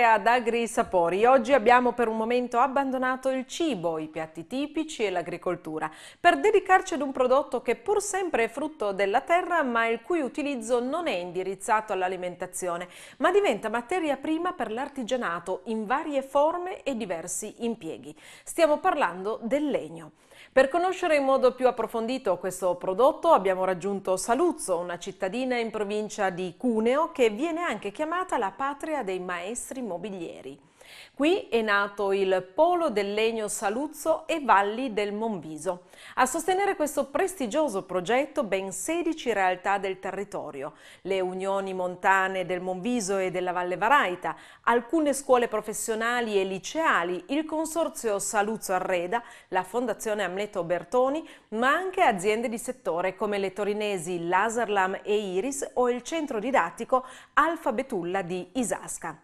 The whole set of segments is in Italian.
tornare ad Agri Sapori. Oggi abbiamo per un momento abbandonato il cibo, i piatti tipici e l'agricoltura, per dedicarci ad un prodotto che pur sempre è frutto della terra, ma il cui utilizzo non è indirizzato all'alimentazione, ma diventa materia prima per l'artigianato in varie forme e diversi impieghi. Stiamo parlando del legno. Per conoscere in modo più approfondito questo prodotto abbiamo raggiunto Saluzzo, una cittadina in provincia di Cuneo che viene anche chiamata la patria dei maestri mobilieri. Qui è nato il Polo del Legno Saluzzo e Valli del Monviso. A sostenere questo prestigioso progetto ben 16 realtà del territorio, le unioni montane del Monviso e della Valle Varaita, alcune scuole professionali e liceali, il Consorzio Saluzzo Arreda, la Fondazione Amleto Bertoni, ma anche aziende di settore come le torinesi Laserlam e Iris o il centro didattico Alfa Betulla di Isasca.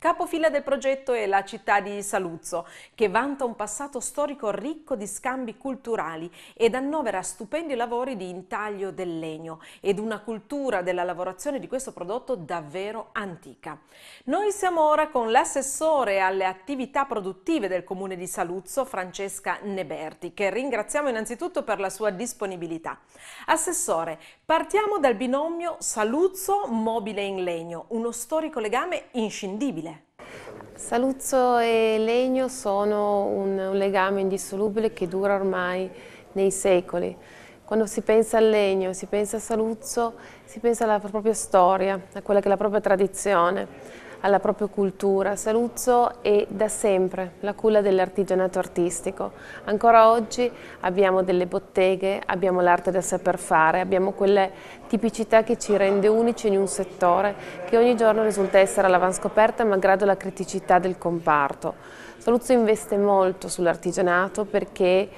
Capofila del progetto è la città di Saluzzo, che vanta un passato storico ricco di scambi culturali ed annovera stupendi lavori di intaglio del legno ed una cultura della lavorazione di questo prodotto davvero antica. Noi siamo ora con l'assessore alle attività produttive del comune di Saluzzo, Francesca Neberti, che ringraziamo innanzitutto per la sua disponibilità. Assessore, partiamo dal binomio Saluzzo mobile in legno, uno storico legame inscindibile Saluzzo e legno sono un, un, legame indissolubile che dura ormai nei secoli. Quando si pensa al legno, si pensa a Saluzzo, si pensa alla propria storia, a quella che è la propria tradizione alla propria cultura. Saluzzo è da sempre la culla dell'artigianato artistico. Ancora oggi abbiamo delle botteghe, abbiamo l'arte da saper fare, abbiamo quelle tipicità che ci rende unici in un settore che ogni giorno risulta essere all'avanscoperta malgrado la criticità del comparto. Saluzzo investe molto sull'artigianato perché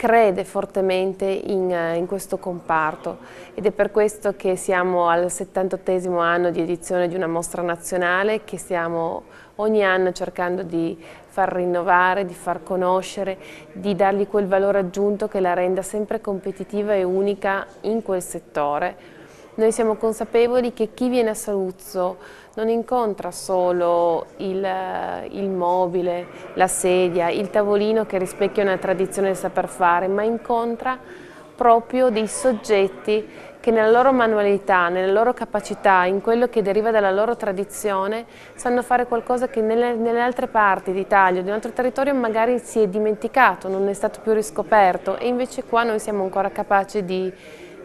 crede fortemente in, eh, in, questo comparto ed è per questo che siamo al 78 anno di edizione di una mostra nazionale che stiamo ogni anno cercando di far rinnovare, di far conoscere, di dargli quel valore aggiunto che la renda sempre competitiva e unica in quel settore noi siamo consapevoli che chi viene a Saluzzo non incontra solo il, eh, il, mobile, la sedia, il tavolino che rispecchia una tradizione del saper fare, ma incontra proprio dei soggetti che nella loro manualità, nella loro capacità, in quello che deriva dalla loro tradizione, sanno fare qualcosa che nelle, nelle altre parti d'Italia, di un altro territorio magari si è dimenticato, non è stato più riscoperto e invece qua noi siamo ancora capaci di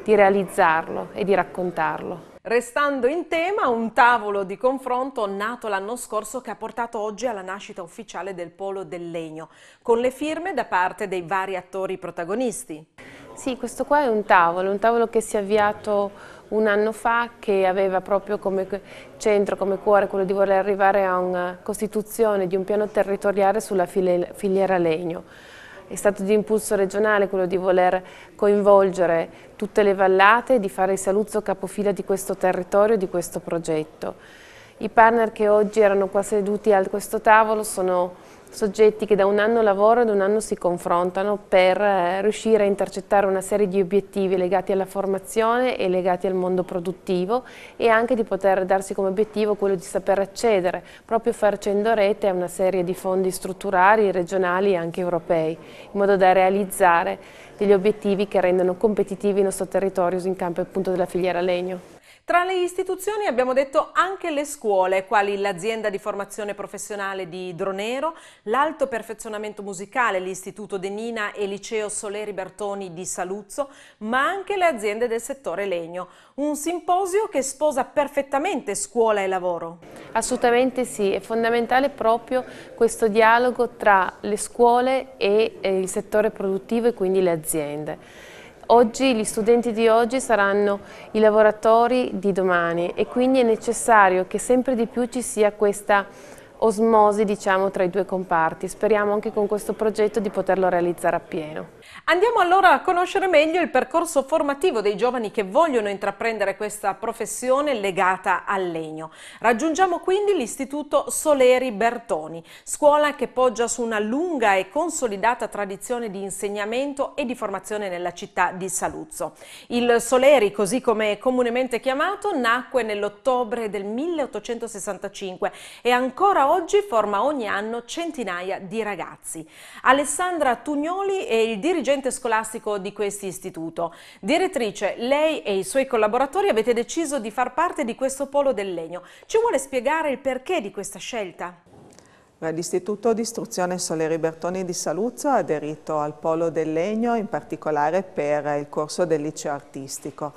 di realizzarlo e di raccontarlo. Restando in tema, un tavolo di confronto nato l'anno scorso che ha portato oggi alla nascita ufficiale del Polo del Legno, con le firme da parte dei vari attori protagonisti. Sì, questo qua è un tavolo, un tavolo che si è avviato un anno fa che aveva proprio come centro, come cuore quello di voler arrivare a una costituzione di un piano territoriale sulla filiera legno è stato di impulso regionale quello di voler coinvolgere tutte le vallate e di fare il Saluzzo capofila di questo territorio, di questo progetto. I partner che oggi erano qua seduti a questo tavolo sono soggetti che da un anno lavorano e da un anno si confrontano per eh, riuscire a intercettare una serie di obiettivi legati alla formazione e legati al mondo produttivo e anche di poter darsi come obiettivo quello di saper accedere, proprio facendo rete a una serie di fondi strutturali, regionali e anche europei, in modo da realizzare degli obiettivi che rendano competitivi il nostro territorio in campo appunto della filiera legno. Tra le istituzioni abbiamo detto anche le scuole, quali l'azienda di formazione professionale di Dronero, l'alto perfezionamento musicale, l'istituto De Nina e liceo Soleri Bertoni di Saluzzo, ma anche le aziende del settore legno. Un simposio che sposa perfettamente scuola e lavoro. Assolutamente sì, è fondamentale proprio questo dialogo tra le scuole e eh, il settore produttivo e quindi le aziende. Oggi gli studenti di oggi saranno i lavoratori di domani e quindi è necessario che sempre di più ci sia questa osmosi diciamo, tra i due comparti. Speriamo anche con questo progetto di poterlo realizzare appieno. Andiamo allora a conoscere meglio il percorso formativo dei giovani che vogliono intraprendere questa professione legata al legno. Raggiungiamo quindi l'Istituto Soleri Bertoni, scuola che poggia su una lunga e consolidata tradizione di insegnamento e di formazione nella città di Saluzzo. Il Soleri, così come è comunemente chiamato, nacque nell'ottobre del 1865 e ancora oggi forma ogni anno centinaia di ragazzi. Alessandra Tugnoli è il dirigente dirigente scolastico di questo istituto. Direttrice, lei e i suoi collaboratori avete deciso di far parte di questo polo del legno. Ci vuole spiegare il perché di questa scelta? L'Istituto di Istruzione Soleri Bertoni di Saluzzo ha aderito al Polo del Legno, in particolare per il corso del liceo artistico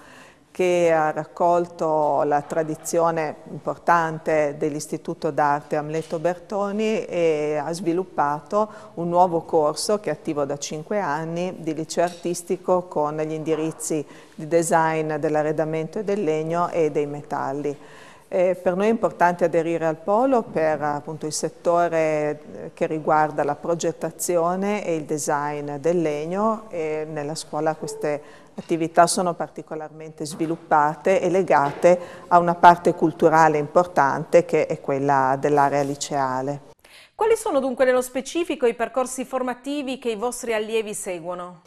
che ha raccolto la tradizione importante dell'Istituto d'Arte Amleto Bertoni e ha sviluppato un nuovo corso che è attivo da cinque anni di liceo artistico con gli indirizzi di design dell'arredamento e del legno e dei metalli. Eh, per noi è importante aderire al polo per appunto, il settore eh, che riguarda la progettazione e il design del legno e nella scuola queste attività sono particolarmente sviluppate e legate a una parte culturale importante che è quella dell'area liceale. Quali sono dunque nello specifico i percorsi formativi che i vostri allievi seguono?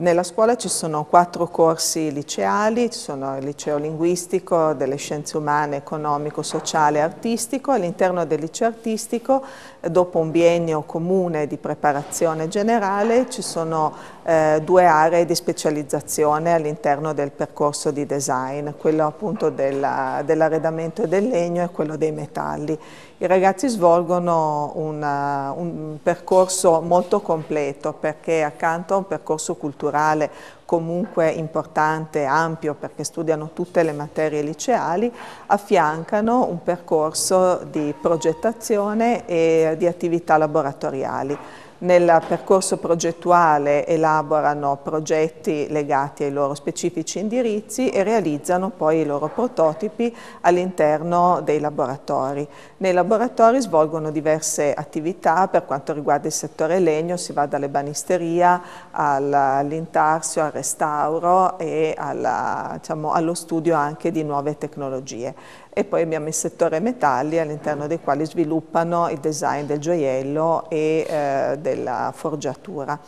Nella scuola ci sono quattro corsi liceali, ci sono il liceo linguistico, delle scienze umane, economico, sociale e artistico. All'interno del liceo artistico, dopo un biennio comune di preparazione generale, ci sono eh, due aree di specializzazione all'interno del percorso di design, quello appunto dell'arredamento e del legno e quello dei metalli. I ragazzi svolgono una, eh, un percorso molto completo perché accanto a un percorso culturale comunque importante, ampio, perché studiano tutte le materie liceali, affiancano un percorso di progettazione e di attività laboratoriali nel percorso progettuale elaborano progetti legati ai loro specifici indirizzi e realizzano poi i loro prototipi all'interno dei laboratori. Nei laboratori svolgono diverse attività per quanto riguarda il settore legno, si va dall'ebanisteria all'intarsio, al restauro e alla, diciamo, allo studio anche di nuove tecnologie e poi abbiamo il settore metalli all'interno dei quali sviluppano il design del gioiello e eh, della forgiatura.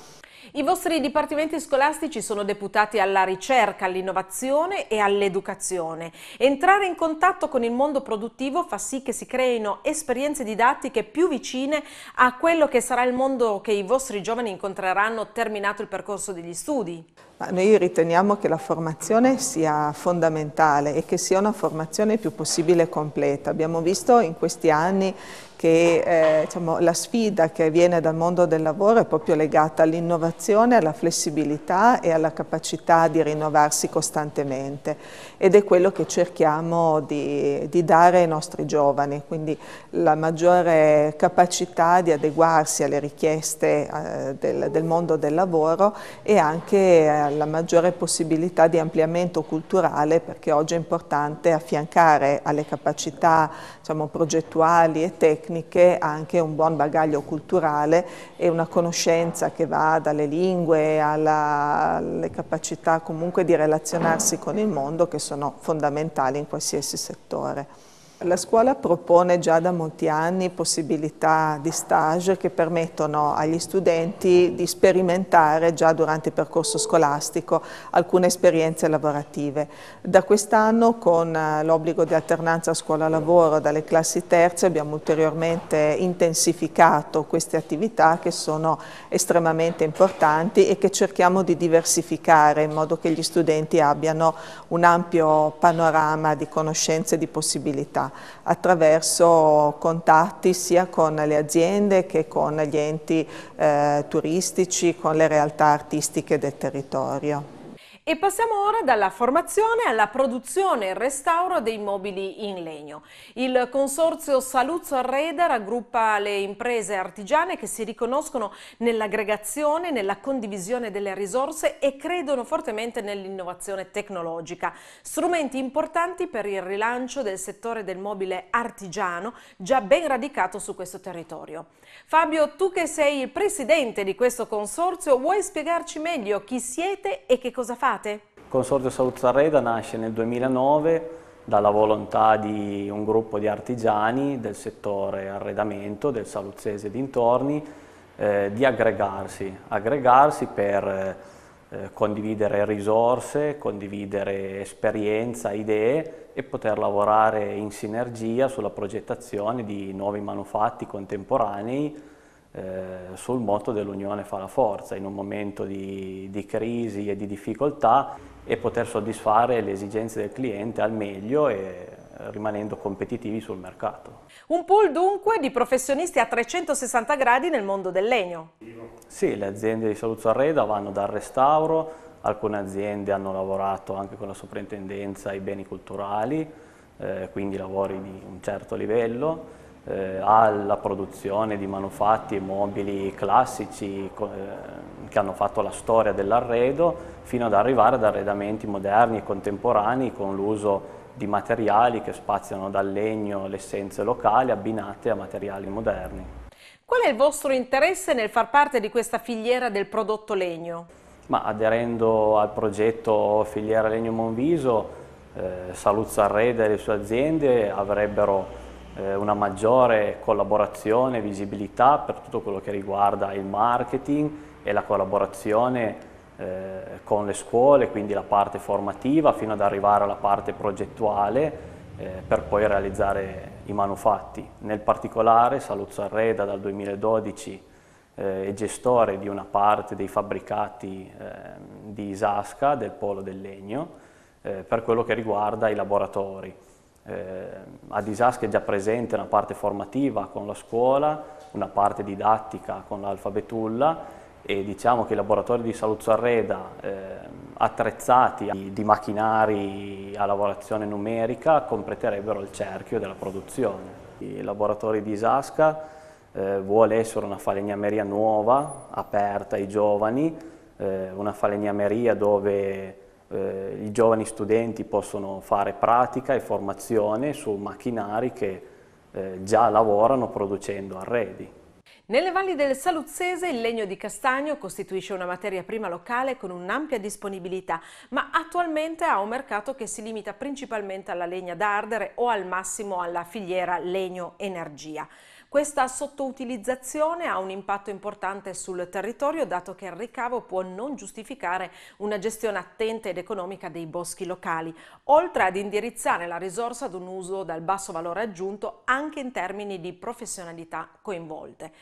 I vostri dipartimenti scolastici sono deputati alla ricerca, all'innovazione e all'educazione. Entrare in contatto con il mondo produttivo fa sì che si creino esperienze didattiche più vicine a quello che sarà il mondo che i vostri giovani incontreranno terminato il percorso degli studi. Ma noi riteniamo che la formazione sia fondamentale e che sia una formazione il più possibile completa. Abbiamo visto in questi anni che eh, diciamo, la sfida che viene dal mondo del lavoro è proprio legata all'innovazione, alla flessibilità e alla capacità di rinnovarsi costantemente ed è quello che cerchiamo di, di dare ai nostri giovani, quindi la maggiore capacità di adeguarsi alle richieste eh, del, del, mondo del lavoro e anche eh, la maggiore possibilità di ampliamento culturale perché oggi è importante affiancare alle capacità diciamo, progettuali e tecniche tecniche anche un buon bagaglio culturale e una conoscenza che va dalle lingue alla, alle capacità comunque di relazionarsi con il mondo che sono fondamentali in qualsiasi settore. La scuola propone già da molti anni possibilità di stage che permettono agli studenti di sperimentare già durante il percorso scolastico alcune esperienze lavorative. Da quest'anno con eh, l'obbligo di alternanza scuola-lavoro dalle classi terze abbiamo ulteriormente intensificato queste attività che sono estremamente importanti e che cerchiamo di diversificare in modo che gli studenti abbiano un ampio panorama di conoscenze e di possibilità attraverso contatti sia con le aziende che con gli enti eh, turistici, con le realtà artistiche del territorio. E passiamo ora dalla formazione alla produzione e restauro dei mobili in legno. Il consorzio Saluzzo Arreda raggruppa le imprese artigiane che si riconoscono nell'aggregazione, nella condivisione delle risorse e credono fortemente nell'innovazione tecnologica. Strumenti importanti per il rilancio del settore del mobile artigiano già ben radicato su questo territorio. Fabio, tu che sei il presidente di questo consorzio, vuoi spiegarci meglio chi siete e che cosa fate? state? Il Consorzio Saluzzarreda nasce nel 2009 dalla volontà di un gruppo di artigiani del settore arredamento del Saluzzese e dintorni eh, di aggregarsi, aggregarsi per eh, condividere risorse, condividere esperienza, idee e poter lavorare in sinergia sulla progettazione di nuovi manufatti contemporanei eh, sul motto dell'unione fa la forza in un momento di, di, crisi e di difficoltà e poter soddisfare le esigenze del cliente al meglio e rimanendo competitivi sul mercato. Un pool dunque di professionisti a 360 gradi nel mondo del legno. Sì, le aziende di Saluzzo Arreda vanno dal restauro, alcune aziende hanno lavorato anche con la soprintendenza ai beni culturali, eh, quindi lavori di un certo livello, eh, alla produzione di manufatti e mobili classici eh, che hanno fatto la storia dell'arredo fino ad arrivare ad arredamenti moderni e contemporanei con l'uso di materiali che spaziano dal legno alle essenze locali abbinate a materiali moderni. Qual è il vostro interesse nel far parte di questa filiera del prodotto legno? Ma aderendo al progetto Filiera Legno Monviso, eh, Saluzza Arreda e le sue aziende avrebbero eh, una maggiore collaborazione, e visibilità per tutto quello che riguarda il marketing e la collaborazione eh, con le scuole, quindi la parte formativa fino ad arrivare alla parte progettuale eh, per poi realizzare i manufatti. Nel particolare Saluzzo Arreda dal 2012 eh, è gestore di una parte dei fabbricati ehm, di Isasca del polo del legno eh, per quello che riguarda i laboratori. Eh, a Disaschi è già presente una parte formativa con la scuola, una parte didattica con l'alfabetulla e diciamo che i laboratori di Saluzzo Arreda eh, attrezzati di, di macchinari a lavorazione numerica completerebbero il cerchio della produzione. I laboratori di Isasca eh, vuole essere una falegnameria nuova, aperta ai giovani, eh, una falegnameria dove eh, i giovani studenti possono fare pratica e formazione su macchinari che eh, già lavorano producendo arredi. Nelle valli del Saluzzese il legno di castagno costituisce una materia prima locale con un'ampia disponibilità, ma attualmente ha un mercato che si limita principalmente alla legna d'ardere o al massimo alla filiera legno-energia. Questa sottoutilizzazione ha un impatto importante sul territorio dato che il ricavo può non giustificare una gestione attenta ed economica dei boschi locali, oltre ad indirizzare la risorsa ad un uso dal basso valore aggiunto anche in termini di professionalità coinvolte.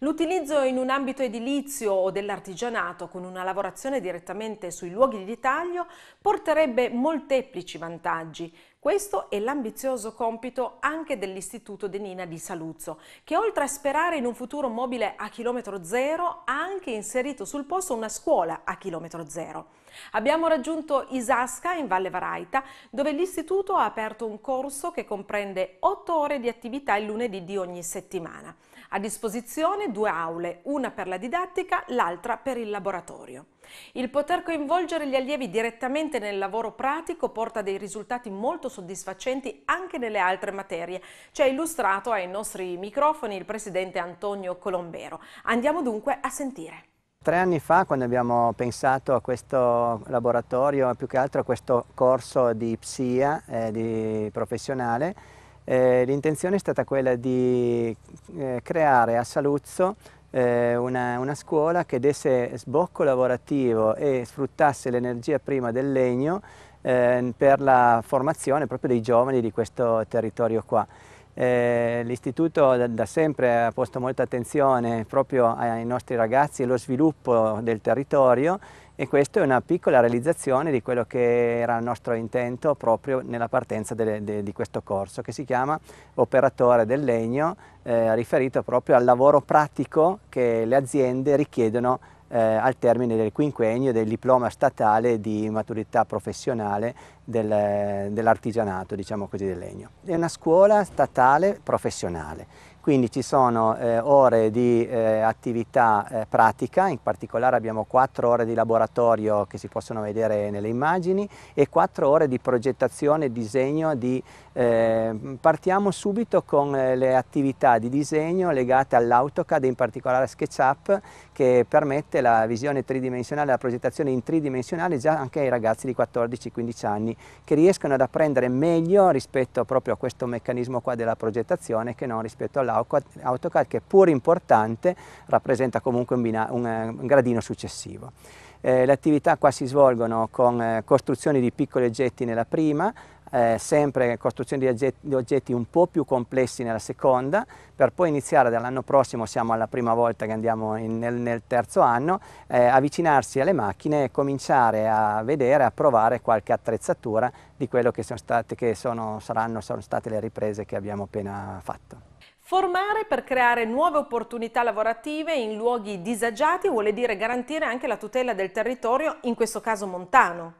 L'utilizzo in un ambito edilizio o dell'artigianato con una lavorazione direttamente sui luoghi di taglio porterebbe molteplici vantaggi, questo è l'ambizioso compito anche dell'Istituto Denina di Saluzzo, che oltre a sperare in un futuro mobile a chilometro zero, ha anche inserito sul posto una scuola a chilometro zero. Abbiamo raggiunto Isasca in Valle Varaita, dove l'istituto ha aperto un corso che comprende otto ore di attività il lunedì di ogni settimana. A disposizione due aule, una per la didattica, l'altra per il laboratorio. Il poter coinvolgere gli allievi direttamente nel lavoro pratico porta dei risultati molto soddisfacenti anche nelle altre materie. Ci ha illustrato ai nostri microfoni il presidente Antonio Colombero. Andiamo dunque a sentire. Tre anni fa, quando abbiamo pensato a questo laboratorio, più che altro a questo corso di psia eh, di professionale, eh, l'intenzione è stata quella di eh, creare a Saluzzo eh, una, una, scuola che desse sbocco lavorativo e sfruttasse l'energia prima del legno eh, per la formazione proprio dei giovani di questo territorio qua. Eh, L'istituto da, da, sempre ha posto molta attenzione proprio ai nostri ragazzi e allo sviluppo del territorio e questa è una piccola realizzazione di quello che era il nostro intento proprio nella partenza delle, de, di questo corso che si chiama operatore del legno eh, riferito proprio al lavoro pratico che le aziende richiedono eh, al termine del quinquennio del diploma statale di maturità professionale del, dell'artigianato diciamo così del legno. È una scuola statale professionale quindi ci sono eh, ore di eh, attività eh, pratica, in particolare abbiamo quattro ore di laboratorio che si possono vedere nelle immagini e quattro ore di progettazione, e disegno. Di, ehm, partiamo subito con eh, le attività di disegno legate all'AutoCAD, in particolare SketchUp, che permette la visione tridimensionale, la progettazione in tridimensionale già anche ai ragazzi di 14-15 anni che riescono ad apprendere meglio rispetto proprio a questo meccanismo qua della progettazione che non rispetto all'AutoCAD AutoCAD che pur importante rappresenta comunque un, un, eh, un gradino successivo. Eh, le attività qua si svolgono con eh, costruzioni di piccoli oggetti nella prima, eh, sempre costruzioni di oggetti, di oggetti, un po' più complessi nella seconda, per poi iniziare dall'anno prossimo, siamo alla prima volta che andiamo in, nel, nel, terzo anno, eh, avvicinarsi alle macchine e cominciare a vedere, a provare qualche attrezzatura di quello che, sono state, che sono, saranno, sono state le riprese che abbiamo appena fatto. Formare per creare nuove opportunità lavorative in luoghi disagiati vuole dire garantire anche la tutela del territorio, in questo caso montano.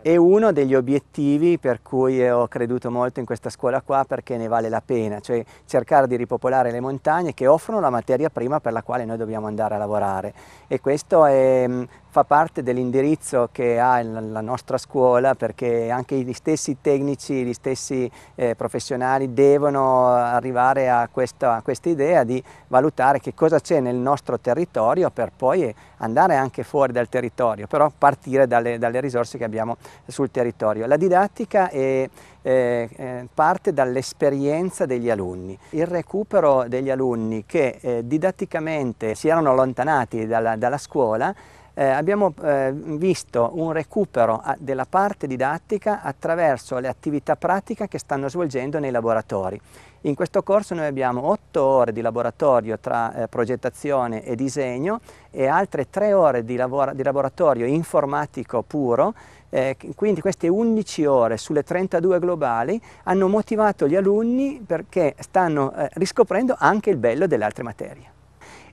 È uno degli obiettivi per cui ho creduto molto in questa scuola qua perché ne vale la pena, cioè cercare di ripopolare le montagne che offrono la materia prima per la quale noi dobbiamo andare a lavorare e questo è fa parte dell'indirizzo che ha la nostra scuola perché anche gli stessi tecnici, gli stessi eh, professionali devono arrivare a questa, a questa, idea di valutare che cosa c'è nel nostro territorio per poi andare anche fuori dal territorio, però partire dalle, dalle risorse che abbiamo sul territorio. La didattica è, eh, eh parte dall'esperienza degli alunni, il recupero degli alunni che eh, didatticamente si erano allontanati dalla, dalla scuola eh, abbiamo eh, visto un recupero a, ah, della parte didattica attraverso le attività pratiche che stanno svolgendo nei laboratori. In questo corso noi abbiamo 8 ore di laboratorio tra eh, progettazione e disegno e altre 3 ore di, lavora, di laboratorio informatico puro, eh, quindi queste 11 ore sulle 32 globali hanno motivato gli alunni perché stanno eh, riscoprendo anche il bello delle altre materie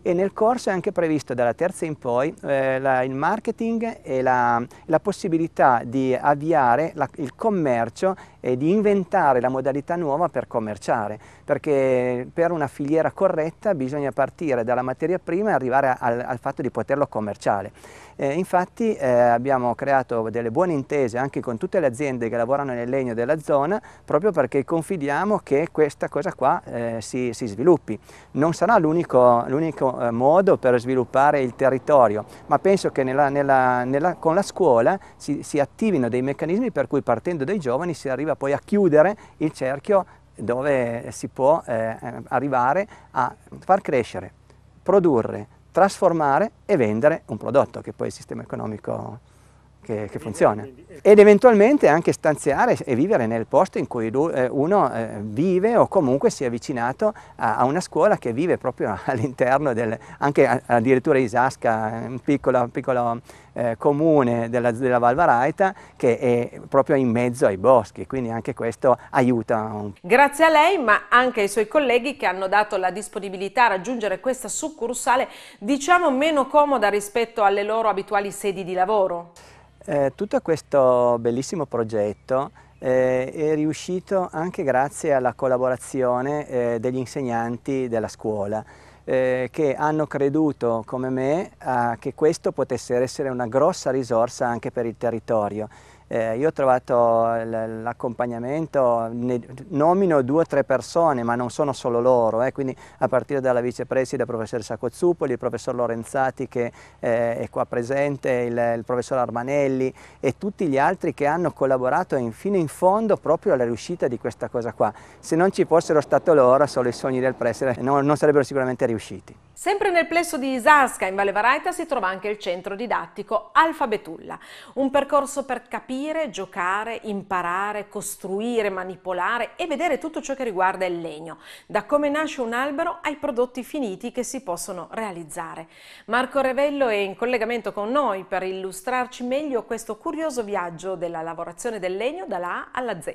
e nel corso è anche previsto dalla terza in poi eh, la, il marketing e la, la possibilità di avviare la, il commercio e di inventare la modalità nuova per commerciare, perché per una filiera corretta bisogna partire dalla materia prima e arrivare al, al fatto di poterlo commerciare. Eh, infatti eh, abbiamo creato delle buone intese anche con tutte le aziende che lavorano nel legno della zona proprio perché confidiamo che questa cosa qua eh, si, si, sviluppi. Non sarà l'unico eh, modo per sviluppare il territorio, ma penso che nella, nella, nella, con la scuola si, si attivino dei meccanismi per cui partendo dai giovani si arriva poi a chiudere il cerchio dove si può eh, arrivare a far crescere, produrre, trasformare e vendere un prodotto, che poi il sistema economico che, che funziona. Ed eventualmente anche stanziare e vivere nel posto in cui eh, uno eh, vive o comunque si è avvicinato a, una scuola che vive proprio all'interno, anche addirittura Isasca, un piccolo, piccolo eh, comune della, della Val che è proprio in mezzo ai boschi, quindi anche questo aiuta. Grazie a lei ma anche ai suoi colleghi che hanno dato la disponibilità a raggiungere questa succursale diciamo meno comoda rispetto alle loro abituali sedi di lavoro. Eh, tutto questo bellissimo progetto eh, è riuscito anche grazie alla collaborazione eh, degli insegnanti della scuola eh, che hanno creduto come me che questo potesse essere una grossa risorsa anche per il territorio. Eh, io ho trovato l'accompagnamento, nomino due o tre persone, ma non sono solo loro, eh, quindi a partire dalla vicepresida, professoressa Cozzupoli, il professor Lorenzati che eh, è qua presente, il, il, professor Armanelli e tutti gli altri che hanno collaborato fino in fondo proprio alla riuscita di questa cosa qua. Se non ci fossero stato loro, solo i sogni del preside non, non sarebbero sicuramente riusciti. Sempre nel plesso di Isasca, in Valle Varaita, si trova anche il centro didattico Alfabetulla, un percorso per capire capire, giocare, imparare, costruire, manipolare e vedere tutto ciò che riguarda il legno, da come nasce un albero ai prodotti finiti che si possono realizzare. Marco Revello è in collegamento con noi per illustrarci meglio questo curioso viaggio della lavorazione del legno dalla A alla Z.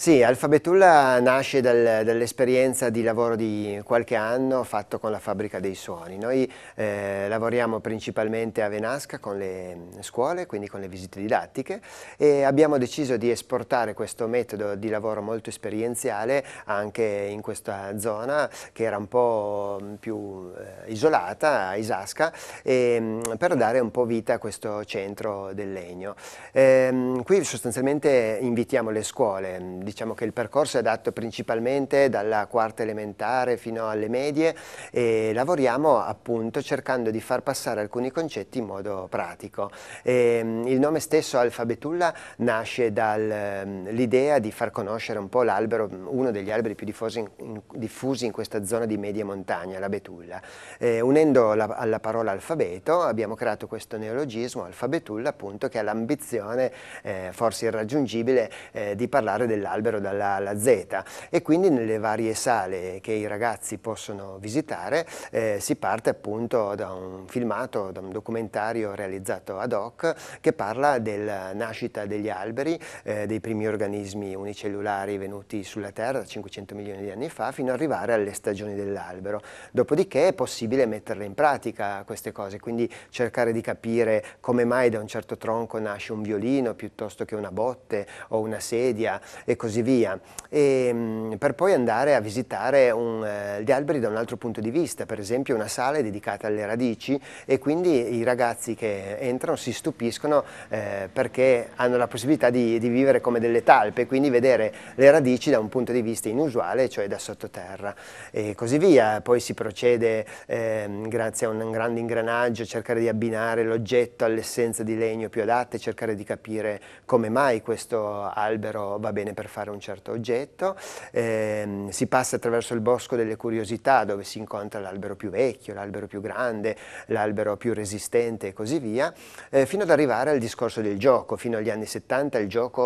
Sì, Alfabetulla nasce dal, dall'esperienza di lavoro di qualche anno fatto con la fabbrica dei suoni. Noi eh, lavoriamo principalmente a Venasca con le mm, scuole, quindi con le visite didattiche e abbiamo deciso di esportare questo metodo di lavoro molto esperienziale anche in questa zona che era un po' mm, più eh, isolata, a Isasca, e, mm, per dare un po' vita a questo centro del legno. E, ehm, qui sostanzialmente invitiamo le scuole diciamo che il percorso è adatto principalmente dalla quarta elementare fino alle medie e lavoriamo appunto cercando di far passare alcuni concetti in modo pratico. E, ehm, il nome stesso Alfabetulla nasce dall'idea ehm, di far conoscere un po' l'albero, uno degli alberi più diffusi in, diffusi in, questa zona di media montagna, la Betulla. E, eh, unendo la, alla parola alfabeto abbiamo creato questo neologismo Alfabetulla appunto che ha l'ambizione eh, forse irraggiungibile eh, di parlare dell'albero dall'albero dalla A alla Z e quindi nelle varie sale che i ragazzi possono visitare eh, si parte appunto da un filmato, da un documentario realizzato ad hoc che parla della nascita degli alberi, eh, dei primi organismi unicellulari venuti sulla Terra 500 milioni di anni fa fino ad arrivare alle stagioni dell'albero. Dopodiché è possibile metterle in pratica queste cose, quindi cercare di capire come mai da un certo tronco nasce un violino piuttosto che una botte o una sedia e così così via, e, ehm, per poi andare a visitare un, eh, gli alberi da un altro punto di vista, per esempio una sala è dedicata alle radici e quindi i ragazzi che entrano si stupiscono eh, perché hanno la possibilità di, di, vivere come delle talpe, quindi vedere le radici da un punto di vista inusuale, cioè da sottoterra e così via. Poi si procede eh, grazie a un grande ingranaggio, cercare di abbinare l'oggetto all'essenza di legno più adatte, cercare di capire come mai questo albero va bene per fare fare un certo oggetto, eh, si passa attraverso il bosco delle curiosità dove si incontra l'albero più vecchio, l'albero più grande, l'albero più resistente e così via, eh, fino ad arrivare al discorso del gioco. Fino agli anni 70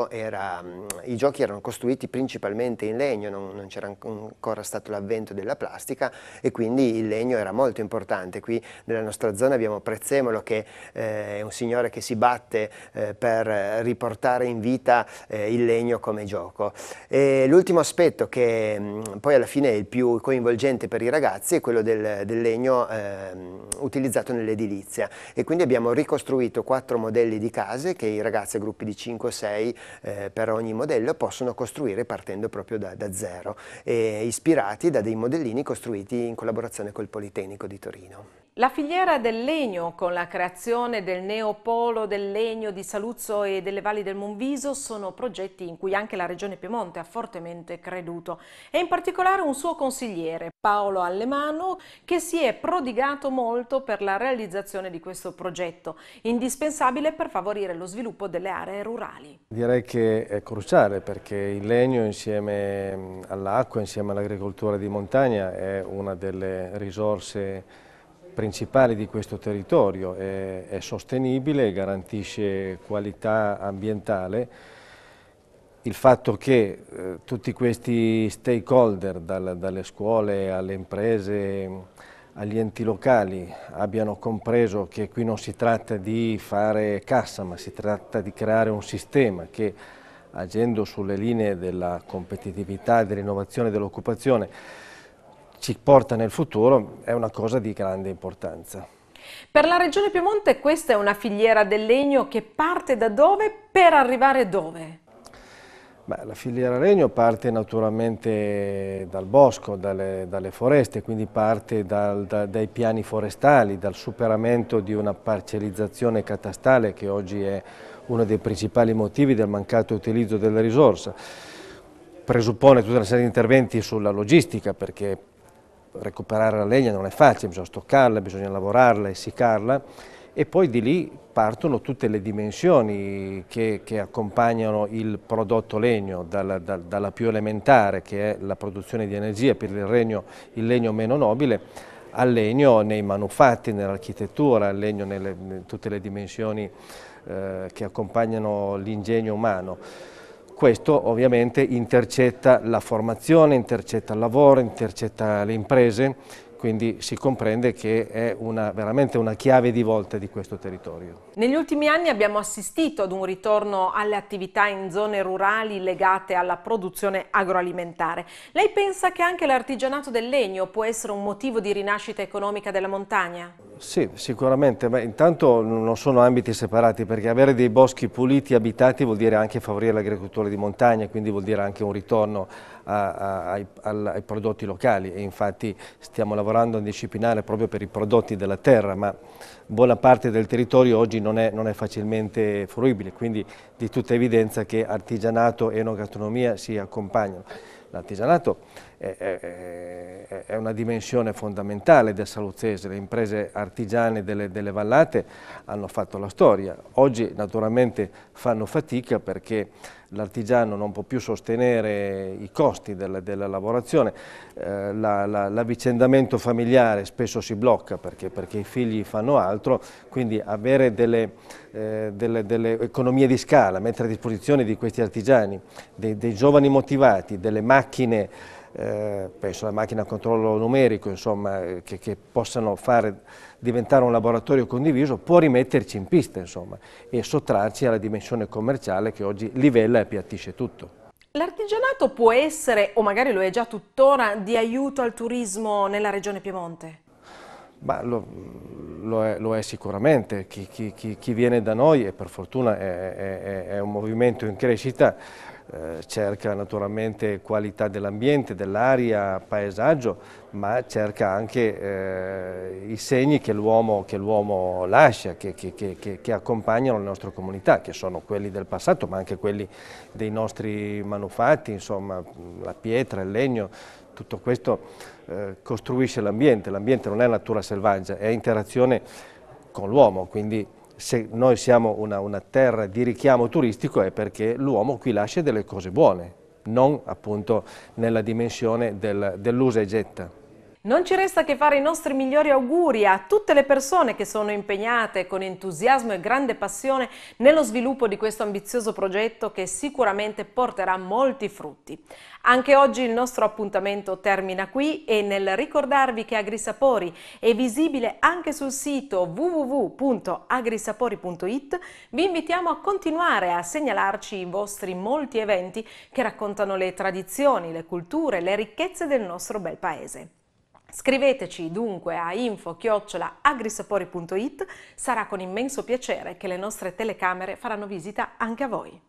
era, i giochi erano costruiti principalmente in legno, non, non c'era ancora stato l'avvento della plastica e quindi il legno era molto importante. Qui nella nostra zona abbiamo Prezzemolo che eh, è un signore che si batte eh, per riportare in vita eh, il legno come gioco purtroppo. E l'ultimo aspetto che mm, poi alla fine è il più coinvolgente per i ragazzi è quello del, del legno eh, utilizzato nell'edilizia e quindi abbiamo ricostruito quattro modelli di case che i ragazzi a gruppi di 5 o 6 eh, per ogni modello possono costruire partendo proprio da, da zero, e ispirati da dei modellini costruiti in collaborazione col Politecnico di Torino. La filiera del legno, con la creazione del neopolo del legno di Saluzzo e delle valli del Monviso, sono progetti in cui anche la Regione Piemonte ha fortemente creduto e in particolare un suo consigliere, Paolo Allemano, che si è prodigato molto per la realizzazione di questo progetto, indispensabile per favorire lo sviluppo delle aree rurali. Direi che è cruciale perché il legno insieme all'acqua, insieme all'agricoltura di montagna è una delle risorse principali di questo territorio, è, è sostenibile, garantisce qualità ambientale il fatto che eh, tutti questi stakeholder, dal, dalle scuole alle imprese, agli enti locali, abbiano compreso che qui non si tratta di fare cassa, ma si tratta di creare un sistema che, agendo sulle linee della competitività, dell'innovazione e dell'occupazione, ci porta nel futuro è una cosa di grande importanza. Per la Regione Piemonte questa è una filiera del legno che parte da dove per arrivare dove? Beh, la filiera legno parte naturalmente dal bosco, dalle, dalle foreste, quindi parte dal, da, dai piani forestali, dal superamento di una parcellizzazione catastale che oggi è uno dei principali motivi del mancato utilizzo della risorsa. Presuppone tutta una serie di interventi sulla logistica perché recuperare la legna non è facile, bisogna stoccarla, bisogna lavorarla, essiccarla e poi di lì partono tutte le dimensioni che, che accompagnano il prodotto legno, dalla, da, dalla, più elementare che è la produzione di energia per il, regno, il legno meno nobile, al legno nei manufatti, nell'architettura, al legno nelle, in tutte le dimensioni eh, che accompagnano l'ingegno umano. Questo ovviamente intercetta la formazione, intercetta il lavoro, intercetta le imprese quindi si comprende che è una, veramente una chiave di volta di questo territorio. Negli ultimi anni abbiamo assistito ad un ritorno alle attività in zone rurali legate alla produzione agroalimentare. Lei pensa che anche l'artigianato del legno può essere un motivo di rinascita economica della montagna? Sì, sicuramente, ma intanto non sono ambiti separati perché avere dei boschi puliti, abitati vuol dire anche favorire l'agricoltura di montagna, quindi vuol dire anche un ritorno a, a, ai, ai prodotti locali e infatti stiamo lavorando lavorando in disciplinare proprio per i prodotti della terra, ma buona parte del territorio oggi non è, non è facilmente fruibile, quindi di tutta evidenza che artigianato e enogastronomia si accompagnano. L'artigianato è una dimensione fondamentale del saluzzese, le imprese artigiane delle, delle, vallate hanno fatto la storia, oggi naturalmente fanno fatica perché l'artigiano non può più sostenere i costi della, della lavorazione, eh, l'avvicendamento la, la, familiare spesso si blocca perché, perché, i figli fanno altro, quindi avere delle, eh, delle, delle, economie di scala, mettere a disposizione di questi artigiani, dei, dei giovani motivati, delle macchine eh, penso alla macchina a controllo numerico, insomma, eh, che, che, possano fare, diventare un laboratorio condiviso, può rimetterci in pista insomma, e sottrarci alla dimensione commerciale che oggi livella e appiattisce tutto. L'artigianato può essere, o magari lo è già tuttora, di aiuto al turismo nella regione Piemonte? Lo, lo, è, lo, è, sicuramente, chi, chi, chi, viene da noi e per fortuna è, è, è un movimento in crescita, eh, cerca naturalmente qualità dell'ambiente, dell'aria, paesaggio, ma cerca anche eh, i segni che l'uomo lascia, che, che, che, che, accompagnano le nostre comunità, che sono quelli del passato, ma anche quelli dei nostri manufatti, insomma, la pietra, il legno, tutto questo eh, costruisce l'ambiente, l'ambiente non è natura selvaggia, è interazione con l'uomo, quindi se noi siamo una, una terra di richiamo turistico è perché l'uomo qui lascia delle cose buone, non appunto nella dimensione del, dell'usa e getta. Non ci resta che fare i nostri migliori auguri a tutte le persone che sono impegnate con entusiasmo e grande passione nello sviluppo di questo ambizioso progetto che sicuramente porterà molti frutti. Anche oggi il nostro appuntamento termina qui e nel ricordarvi che Agrisapori è visibile anche sul sito www.agrisapori.it vi invitiamo a continuare a segnalarci i vostri molti eventi che raccontano le tradizioni, le culture, le ricchezze del nostro bel paese. Scriveteci dunque a info-agrisapori.it, sarà con immenso piacere che le nostre telecamere faranno visita anche a voi.